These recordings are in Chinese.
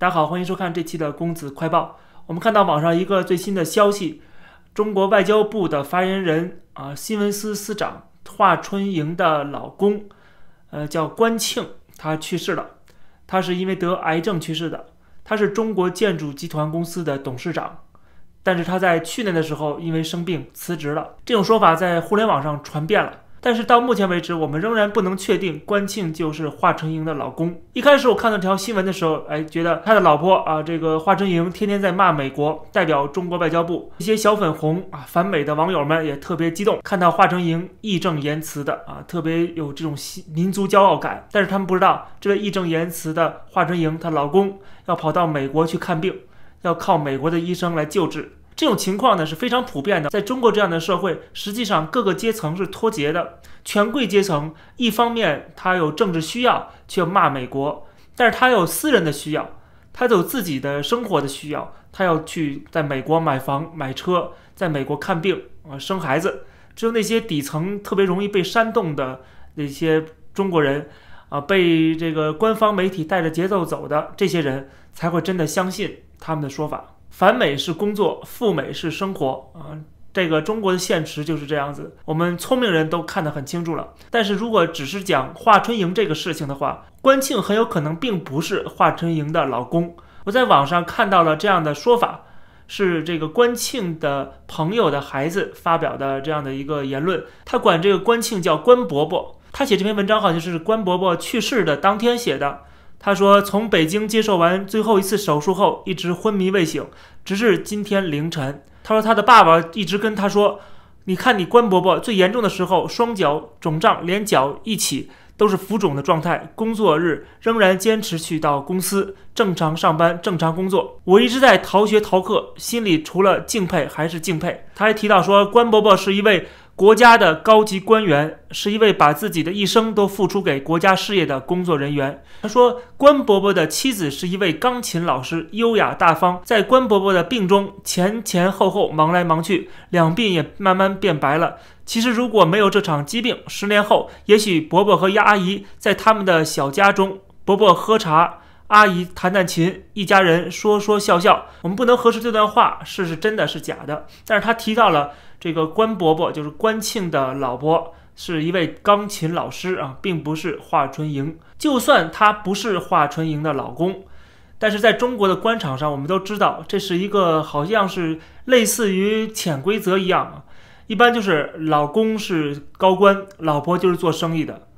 大家好，欢迎收看这期的《公子快报》。我们看到网上一个最新的消息：中国外交部的发言人啊，新闻司司长华春莹的老公，呃，叫关庆，他去世了。他是因为得癌症去世的。他是中国建筑集团公司的董事长，但是他在去年的时候因为生病辞职了。这种说法在互联网上传遍了。但是到目前为止，我们仍然不能确定关庆就是华春莹的老公。一开始我看到这条新闻的时候，哎，觉得他的老婆啊，这个华春莹天天在骂美国，代表中国外交部一些小粉红啊，反美的网友们也特别激动，看到华春莹义正言辞的啊，特别有这种民族骄傲感。但是他们不知道，这位义正言辞的华春莹，她老公要跑到美国去看病，要靠美国的医生来救治。这种情况呢是非常普遍的，在中国这样的社会，实际上各个阶层是脱节的。权贵阶层一方面他有政治需要，去骂美国，但是他有私人的需要，他有自己的生活的需要，他要去在美国买房、买车，在美国看病啊、生孩子。只有那些底层特别容易被煽动的那些中国人啊，被这个官方媒体带着节奏走的这些人才会真的相信他们的说法。反美是工作，赴美是生活啊，这个中国的现实就是这样子。我们聪明人都看得很清楚了。但是如果只是讲华春莹这个事情的话，关庆很有可能并不是华春莹的老公。我在网上看到了这样的说法，是这个关庆的朋友的孩子发表的这样的一个言论。他管这个关庆叫关伯伯，他写这篇文章好像是关伯伯去世的当天写的。他说，从北京接受完最后一次手术后，一直昏迷未醒，直至今天凌晨。他说，他的爸爸一直跟他说：“你看，你关伯伯最严重的时候，双脚肿胀，连脚一起都是浮肿的状态。工作日仍然坚持去到公司正常上班、正常工作。”我一直在逃学逃课，心里除了敬佩还是敬佩。他还提到说，关伯伯是一位。国家的高级官员是一位把自己的一生都付出给国家事业的工作人员。他说，关伯伯的妻子是一位钢琴老师，优雅大方。在关伯伯的病中，前前后后忙来忙去，两鬓也慢慢变白了。其实，如果没有这场疾病，十年后，也许伯伯和阿姨在他们的小家中，伯伯喝茶。阿姨弹弹琴，一家人说说笑笑。我们不能核实这段话是是真的，是假的。但是他提到了这个关伯伯，就是关庆的老婆是一位钢琴老师啊，并不是华春莹。就算他不是华春莹的老公，但是在中国的官场上，我们都知道这是一个好像是类似于潜规则一样啊，一般就是老公是高官，老婆就是做生意的。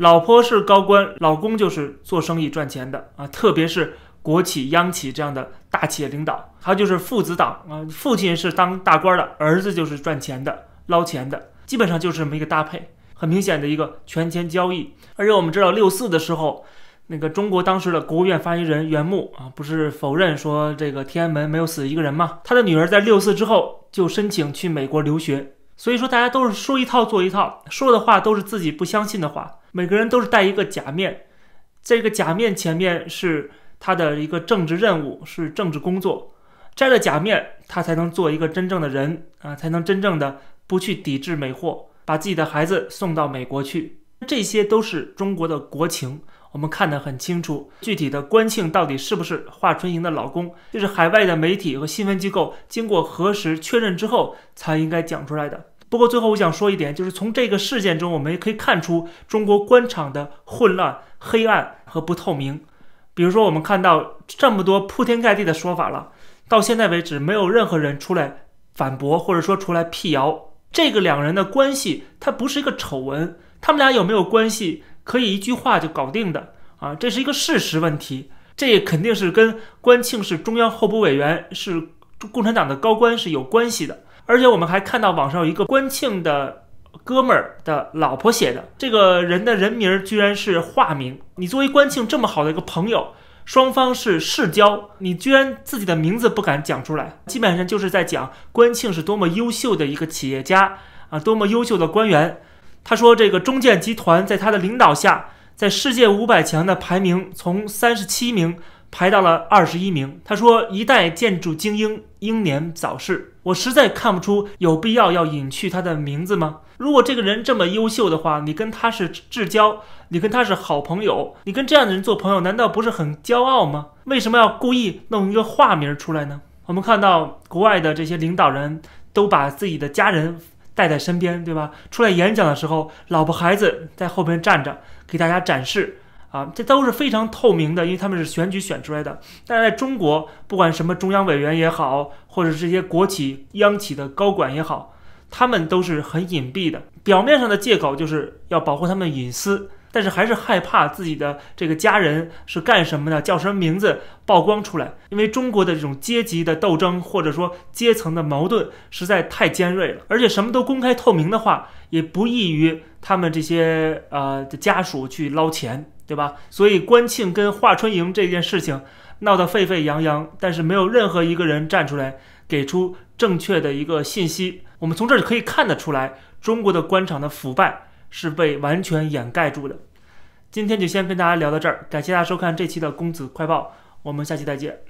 老婆是高官，老公就是做生意赚钱的啊，特别是国企、央企这样的大企业领导。还有就是父子党啊，父亲是当大官的，儿子就是赚钱的、捞钱的，基本上就是这么一个搭配，很明显的一个权钱交易。而且我们知道六四的时候，那个中国当时的国务院发言人袁牧啊，不是否认说这个天安门没有死一个人吗？他的女儿在六四之后就申请去美国留学。所以说大家都是说一套做一套，说的话都是自己不相信的话。每个人都是戴一个假面，这个假面前面是他的一个政治任务，是政治工作。摘了假面，他才能做一个真正的人啊，才能真正的不去抵制美货，把自己的孩子送到美国去。这些都是中国的国情，我们看得很清楚。具体的关庆到底是不是华春莹的老公，这是海外的媒体和新闻机构经过核实确认之后才应该讲出来的。不过最后我想说一点，就是从这个事件中，我们也可以看出中国官场的混乱、黑暗和不透明。比如说，我们看到这么多铺天盖地的说法了，到现在为止，没有任何人出来反驳，或者说出来辟谣。这个两人的关系，它不是一个丑闻，他们俩有没有关系，可以一句话就搞定的啊？这是一个事实问题，这肯定是跟关庆是中央候补委员，是共产党的高官是有关系的。而且我们还看到网上有一个关庆的哥们儿的老婆写的，这个人的人名居然是化名。你作为关庆这么好的一个朋友，双方是世交，你居然自己的名字不敢讲出来，基本上就是在讲关庆是多么优秀的一个企业家啊，多么优秀的官员。他说这个中建集团在他的领导下，在世界五百强的排名从三十七名排到了二十一名。他说一代建筑精英英年早逝。我实在看不出有必要要隐去他的名字吗？如果这个人这么优秀的话，你跟他是至交，你跟他是好朋友，你跟这样的人做朋友，难道不是很骄傲吗？为什么要故意弄一个化名出来呢？我们看到国外的这些领导人都把自己的家人带在身边，对吧？出来演讲的时候，老婆孩子在后边站着，给大家展示。啊，这都是非常透明的，因为他们是选举选出来的。但在中国，不管什么中央委员也好，或者这些国企、央企的高管也好，他们都是很隐蔽的。表面上的借口就是要保护他们隐私，但是还是害怕自己的这个家人是干什么的，叫什么名字曝光出来。因为中国的这种阶级的斗争，或者说阶层的矛盾实在太尖锐了，而且什么都公开透明的话，也不易于他们这些呃的家属去捞钱。对吧？所以关庆跟华春莹这件事情闹得沸沸扬扬，但是没有任何一个人站出来给出正确的一个信息。我们从这儿可以看得出来，中国的官场的腐败是被完全掩盖住的。今天就先跟大家聊到这儿，感谢大家收看这期的《公子快报》，我们下期再见。